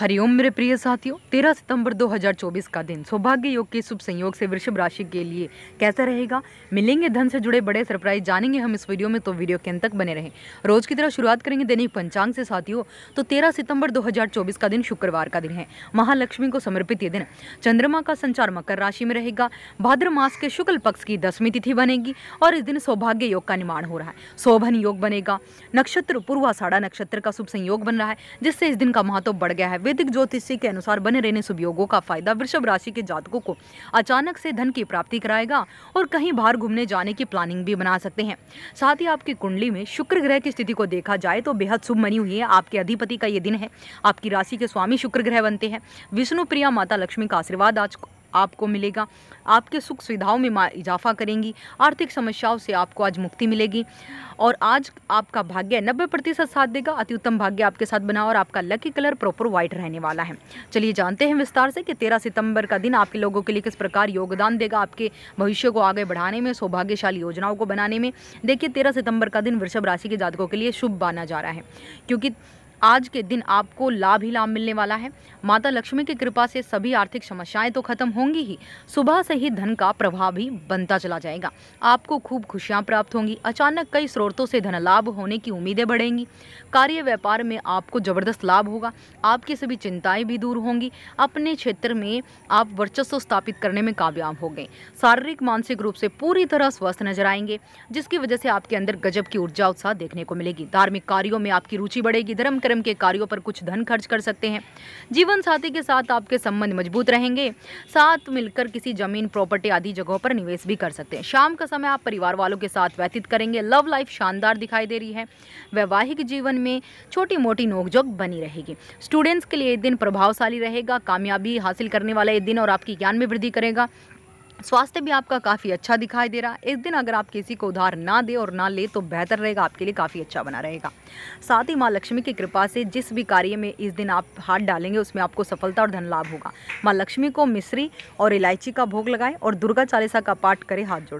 हरिओम मेरे प्रिय साथियों 13 सितंबर 2024 का दिन सौभाग्य योग के शुभ संयोग से वृषभ राशि के लिए कैसा रहेगा मिलेंगे धन से जुड़े बड़े सरप्राइज जानेंगे हम इस वीडियो में तो वीडियो के अंत तक बने रहें रोज की तरह शुरुआत करेंगे दैनिक पंचांग से साथियों तो 13 सितंबर 2024 का दिन शुक्रवार का दिन है महालक्ष्मी को समर्पित ये दिन चंद्रमा का संचार मकर राशि में रहेगा भाद्र मास के शुक्ल पक्ष की दसवीं तिथि बनेगी और इस दिन सौभाग्य योग का निर्माण हो रहा है शोभन योग बनेगा नक्षत्र पूर्वाषाढ़ा नक्षत्र का शुभ संयोग बन रहा है जिससे इस दिन का महत्व बढ़ गया है वैदिक ज्योतिष के अनुसार बने रहने शुभ योगों का फायदा वृषभ राशि के जातकों को अचानक से धन की प्राप्ति कराएगा और कहीं बाहर घूमने जाने की प्लानिंग भी बना सकते हैं साथ ही आपकी कुंडली में शुक्र ग्रह की स्थिति को देखा जाए तो बेहद शुभ मनी हुई है आपके अधिपति का ये दिन है आपकी राशि के स्वामी शुक्र ग्रह बनते हैं विष्णु प्रिया माता लक्ष्मी का आशीर्वाद आज आपको मिलेगा आपके सुख सुविधाओं में इजाफा करेंगी आर्थिक समस्याओं से आपको आज मुक्ति मिलेगी और आज आपका भाग्य नब्बे प्रतिशत साथ देगा अति उत्तम भाग्य आपके साथ बना और आपका लकी कलर प्रॉपर व्हाइट रहने वाला है चलिए जानते हैं विस्तार से कि तेरह सितंबर का दिन आपके लोगों के लिए किस प्रकार योगदान देगा आपके भविष्य को आगे बढ़ाने में सौभाग्यशाली योजनाओं को बनाने में देखिए तेरह सितंबर का दिन वृषभ राशि के जातकों के लिए शुभ माना जा रहा है क्योंकि आज के दिन आपको लाभ ही लाभ मिलने वाला है माता लक्ष्मी की कृपा से सभी आर्थिक समस्याएं तो खत्म होंगी ही सुबह से ही धन का प्रभाव भी बनता चला जाएगा आपको खूब खुशियां प्राप्त होंगी अचानक कई स्रोतों से धन लाभ होने की उम्मीदें बढ़ेंगी कार्य व्यापार में आपको जबरदस्त लाभ होगा आपकी सभी चिंताएं भी दूर होंगी अपने क्षेत्र में आप वर्चस्व स्थापित करने में कामयाब हो गए शारीरिक मानसिक रूप से पूरी तरह स्वस्थ नजर आएंगे जिसकी वजह से आपके अंदर गजब की ऊर्जा उत्साह देखने को मिलेगी धार्मिक कार्यो में आपकी रुचि बढ़ेगी धर्म कार्यक्रम के कार्यों पर कुछ धन खर्च कर सकते हैं जीवन साथी के साथ आपके संबंध मजबूत रहेंगे साथ मिलकर किसी जमीन प्रॉपर्टी आदि जगहों पर निवेश भी कर सकते हैं शाम का समय आप परिवार वालों के साथ व्यतीत करेंगे लव लाइफ शानदार दिखाई दे रही है वैवाहिक जीवन में छोटी मोटी नोकझोंक बनी रहेगी स्टूडेंट्स के लिए दिन प्रभावशाली रहेगा कामयाबी हासिल करने वाला ये दिन और आपकी ज्ञान में वृद्धि करेगा स्वास्थ्य भी आपका काफ़ी अच्छा दिखाई दे रहा है इस दिन अगर आप किसी को उधार ना दे और ना ले तो बेहतर रहेगा आपके लिए काफ़ी अच्छा बना रहेगा साथ ही माँ लक्ष्मी की कृपा से जिस भी कार्य में इस दिन आप हाथ डालेंगे उसमें आपको सफलता और धन लाभ होगा माँ लक्ष्मी को मिश्री और इलायची का भोग लगाएं और दुर्गा चालीसा का पाठ करें हाथ जोड़